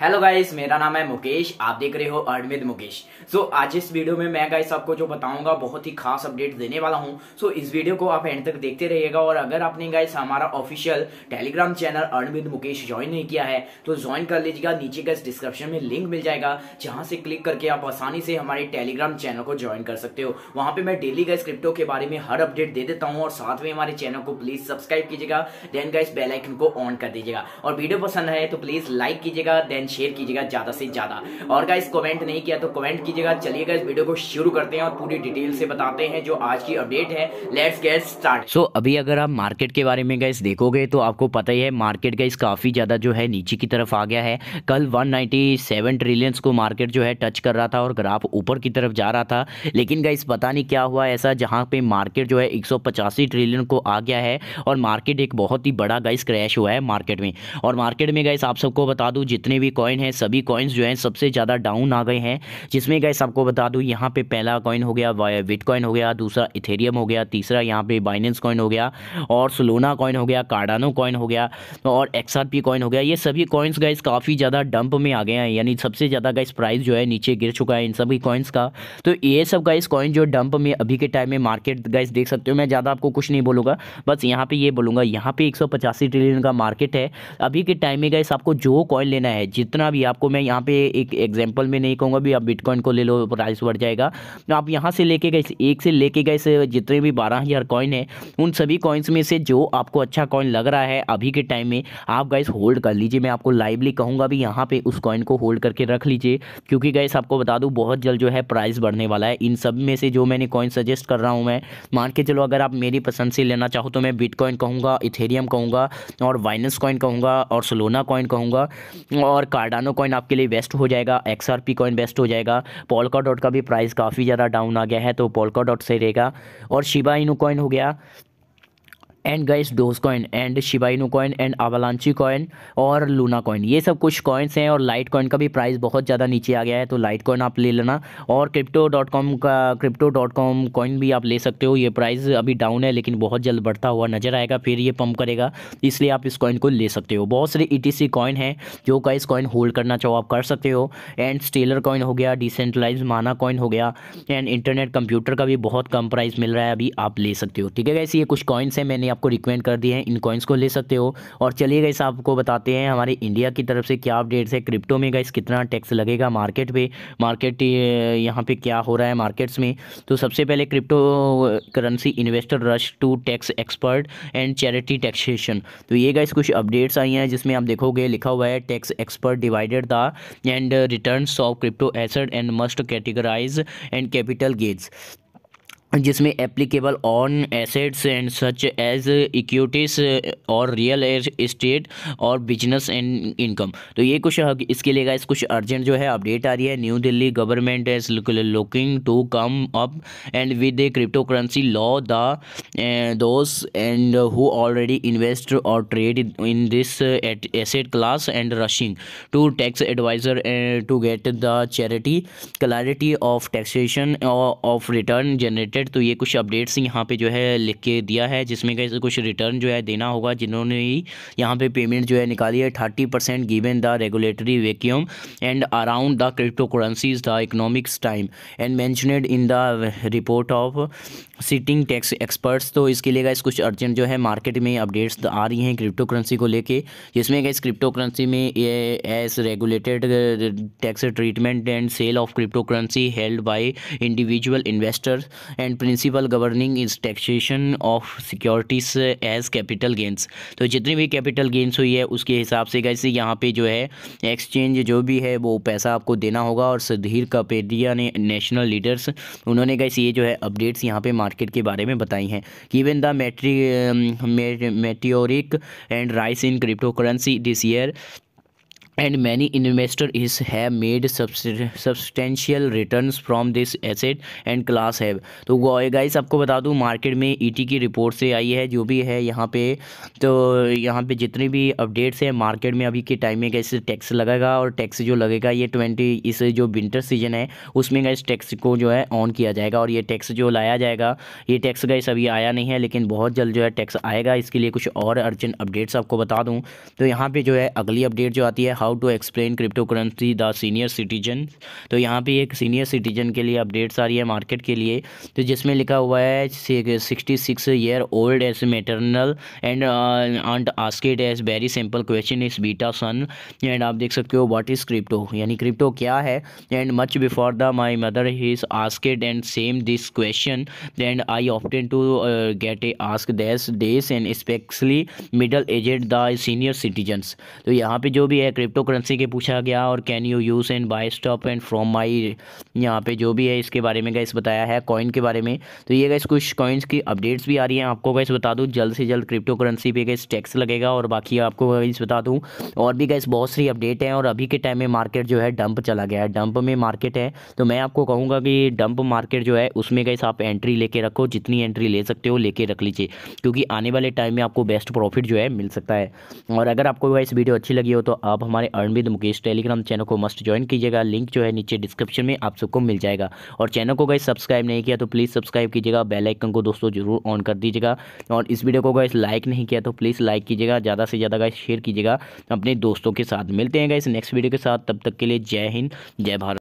hello guys मेरा नाम है मुकेश आप देख रहे हो अर्णविद मुकेश सो so, आज इस वीडियो में मैं गाइस आपको जो बताऊंगा बहुत ही खास अपडेट देने वाला हूं सो so, इस वीडियो को आप एंड तक देखते रहिएगा और अगर आपने गाइस हमारा official Telegram channel earn with Mukesh join नहीं किया है तो ज्वाइन कर लीजिएगा नीचे का डिस्क्रिप्शन में लिंक मिल जाएगा जहां से क्लिक करके आप आसानी से हमारे टेलीग्राम चैनल को ज्वाइन कर सकते हो वहां पर मैं डेली गाइस क्रिप्टो के बारे में हर अपडेट दे देता हूँ और साथ में हमारे चैनल को प्लीज सब्सक्राइब कीजिएगा देन गाइस बेलाइकन को ऑन कर दीजिएगा और वीडियो पसंद है तो प्लीज लाइक कीजिएगा देन एंड शेयर कीजिएगा ज़्यादा से ज़्यादा और गाइस कमेंट नहीं किया तो कमेंट कीजिएगा चलिएगा इस वीडियो को शुरू करते हैं और पूरी डिटेल से बताते हैं जो आज की अपडेट है लेट्स गेट स्टार्ट सो अभी अगर आप मार्केट के बारे में गाइस देखोगे तो आपको पता ही है मार्केट गाइस काफ़ी ज़्यादा जो है नीचे की तरफ आ गया है कल वन ट्रिलियंस को मार्केट जो है टच कर रहा था और ग्राफ ऊपर की तरफ जा रहा था लेकिन गाइस पता नहीं क्या हुआ ऐसा जहां पे मार्केट जो है एक ट्रिलियन को आ गया है और मार्केट एक बहुत ही बड़ा गाइस क्रैश हुआ है मार्केट में और मार्केट में गाइस आप सबको बता दूं जितने भी कॉइन है सभी कॉइन्स जो हैं सबसे ज़्यादा डाउन आ गए हैं जिसमें गैस आपको बता दूँ यहाँ पे पहला कॉइन हो गया कॉइन हो गया दूसरा इथेरियम हो गया तीसरा यहाँ पे बाइनेंस कॉइन हो गया और सोलोना कॉइन हो गया कार्डानो कॉइन हो गया और एक्सआरपी कॉइन हो गया ये सभी कॉइन्स गए काफ़ी ज़्यादा डंप में आ गए हैं यानी सबसे ज़्यादा गए प्राइस जो है नीचे गिर चुका है इन सभी कॉइन्स का तो ये सब गाइस कॉइन जो डंप में अभी के टाइम में मार्केट गाइस देख सकते हो मैं ज़्यादा आपको कुछ नहीं बोलूँगा बस यहाँ पे ये बोलूँगा यहाँ पे एक ट्रिलियन का मार्केट है अभी के टाइम में गाइस आपको जो कॉइन लेना है जितना भी आपको मैं यहाँ पे एक एग्जाम्पल में नहीं कहूँगा भी आप बिटकॉइन को ले लो प्राइस बढ़ जाएगा तो आप यहाँ से लेके गए एक से लेके गए जितने भी बारह हज़ार कॉइन है उन सभी कॉइन्स में से जो आपको अच्छा कॉइन लग रहा है अभी के टाइम में आप गाइस होल्ड कर लीजिए मैं आपको लाइवली कहूँगा भी यहाँ पे उस कॉइन को होल्ड करके रख लीजिए क्योंकि गाइस आपको बता दूँ बहुत जल्द जो है प्राइस बढ़ने वाला है इन सब में से जो मैंने कॉइन सजेस्ट कर रहा हूँ मैं मान के चलो अगर आप मेरी पसंद से लेना चाहो तो मैं बिटकॉइन कहूँगा इथेरियम कहूँगा और वाइनस कॉइन कहूँगा और सलोना कॉइन कहूँगा और कार्डानो कॉइन आपके लिए बेस्ट हो जाएगा X R P coin best हो जाएगा पोलका डॉट का भी प्राइस काफ़ी ज़्यादा डाउन आ गया है तो पोलका डॉट सही रहेगा और शिबा इनू कॉइन हो गया and guys Doge coin and Shiba Inu coin and Avalanche coin और लूना कॉइन ये सब कुछ कॉइन्स हैं और लाइट कॉइन का भी प्राइस बहुत ज़्यादा नीचे आ गया है तो लाइट कॉइन आप ले लेना और क्रिप्टो डॉट कॉम का क्रिप्टो डॉट कॉम कॉइन भी आप ले सकते हो ये प्राइस अभी डाउन है लेकिन बहुत जल्द बढ़ता हुआ नजर आएगा फिर ये पम्प करेगा इसलिए आप इस कॉइन को ले सकते हो बहुत सारे ई टी कॉइन हैं जो गाइस कॉइन होल्ड करना चाहो आप कर सकते हो एंड स्टेलर कॉइन हो गया डिसेंट्रलाइज माना कॉइन हो गया एंड इंटरनेट कंप्यूटर का भी बहुत कम प्राइस मिल रहा है अभी आप ले सकते हो ठीक है गाइस ये कुछ कॉइन्स हैं मैंने आपको रिकमेंड कर दिए हैं इन कॉइन्स को ले सकते हो और चलिए गई आपको बताते हैं हमारे इंडिया की तरफ से क्या अपडेट्स है क्रिप्टो में गाइस कितना टैक्स लगेगा मार्केट पे मार्केट यहाँ पे क्या हो रहा है मार्केट्स में तो सबसे पहले crypto currency investor rush to tax expert and charity taxation तो ये गाइस कुछ अपडेट्स आई हैं जिसमें आप देखोगे लिखा हुआ है tax expert divided the end return of crypto asset and must categorize and capital gates जिसमें applicable on assets and such as equities और रियल इस्टेट और बिजनेस एंड इनकम तो ये कुछ इसके लिए गाइस कुछ अर्जेंट जो है अपडेट आ रही है new Delhi government is looking to come up and with a crypto currency law those and who already invest और trade in this asset class and rushing to tax advisor to get the charity clarity of taxation of return generated update तो ये कुछ updates यहाँ पे जो है लिख के दिया है जिसमें कैसे कुछ रिटर्न जो है देना होगा जिन्होंने ही यहाँ पे पेमेंट जो है निकाली है thirty percent given the regulatory vacuum and around the crypto currencies the economics time and mentioned in the report of sitting tax experts तो इसके लिए गाइस कुछ अर्जेंट जो है मार्केट में अपडेट्स आ रही हैं क्रिप्टो करेंसी को लेके जिसमें गाइस क्रिप्टो करेंसी में as regulated tax treatment and sale of crypto currency held by individual investors and and principle governing is taxation of securities as capital gains तो जितनी भी कैपिटल गेंस हुई है उसके हिसाब से कैसे यहाँ पे जो है एक्सचेंज जो भी है वो पैसा आपको देना होगा और सुधीर कपेडिया ने नेशनल लीडर्स उन्होंने कैसे ये जो है अपडेट्स यहाँ पे मार्केट के बारे में बताई हैं इवन द मेट्री meteoric and rise in crypto currency this year and many investor is have made substantial return from this asset and class have तो गाइस आपको बता दूँ मार्केट में टी e की रिपोर्ट से आई है जो भी है यहाँ पे तो यहाँ पे जितने भी अपडेट्स हैं मार्केट में अभी के टाइम में कैसे टैक्स लगेगा और टैक्स जो लगेगा ये ट्वेंटी इस जो विंटर सीजन है उसमें इस टैक्स को जो है ऑन किया जाएगा और ये टैक्स जो लाया जाएगा ये टैक्स गैस अभी आया नहीं है लेकिन बहुत जल्द जो है टैक्स आएगा इसके लिए कुछ और अर्जेंट अपडेट्स आपको बता दूँ तो यहाँ पर जो है अगली अपडेट जो आती है how to explain crypto currency the senior citizen तो यहाँ पे एक सीनियर सिटीजन के लिए अपडेट्स आ रही है मार्केट के लिए तो जिसमें लिखा हुआ है sixty six year old age maternal and aunt asked as very simple question is बीटा सन एंड आप देख सकते हो वाट इज़ क्रिप्टो यानी क्रिप्टो क्या है and much before the my mother he is asked and same this question and I often to get a ask this days and specially middle aged the senior citizens तो यहाँ पे जो भी है crypto crypto currency के पूछा गया और can you use and buy stop and from my यहाँ पे जो भी है इसके बारे में गैस बताया है कॉइन के बारे में तो ये गैस कुछ कॉइन्स की अपडेट्स भी आ रही हैं आपको गैस बता दूँ जल्द से जल्द क्रिप्टो करेंसी पर गैस टैक्स लगेगा और बाकी आपको गैस बता दूँ और भी गैस बहुत सारी अपडेट हैं और अभी के टाइम में मार्केट जो है डंप चला गया है डंप में मार्केट है तो मैं आपको कहूँगा कि डंप मार्केट जो है उसमें गैस आप एंट्री लेके रखो जितनी एंट्री ले सकते हो लेके रख लीजिए क्योंकि आने वाले टाइम में आपको बेस्ट प्रॉफिट जो है मिल सकता है और अगर आपको इस वीडियो अच्छी लगी हो तो आप हमारे हमारे अर्न मुकेश टेलीग्राम चैनल को मस्ट ज्वाइन कीजिएगा लिंक जो है नीचे डिस्क्रिप्शन में आप सबको मिल जाएगा और चैनल को गए सब्सक्राइब नहीं किया तो प्लीज़ सब्सक्राइब कीजिएगा बेलाइकन को दोस्तों जरूर ऑन कर दीजिएगा और इस वीडियो को गए लाइक नहीं किया तो प्लीज़ लाइक कीजिएगा ज़्यादा से ज़्यादा गए शेयर कीजिएगा अपने दोस्तों के साथ मिलते हैं इस नेक्स्ट वीडियो के साथ तब तक के लिए जय हिंद जय भारत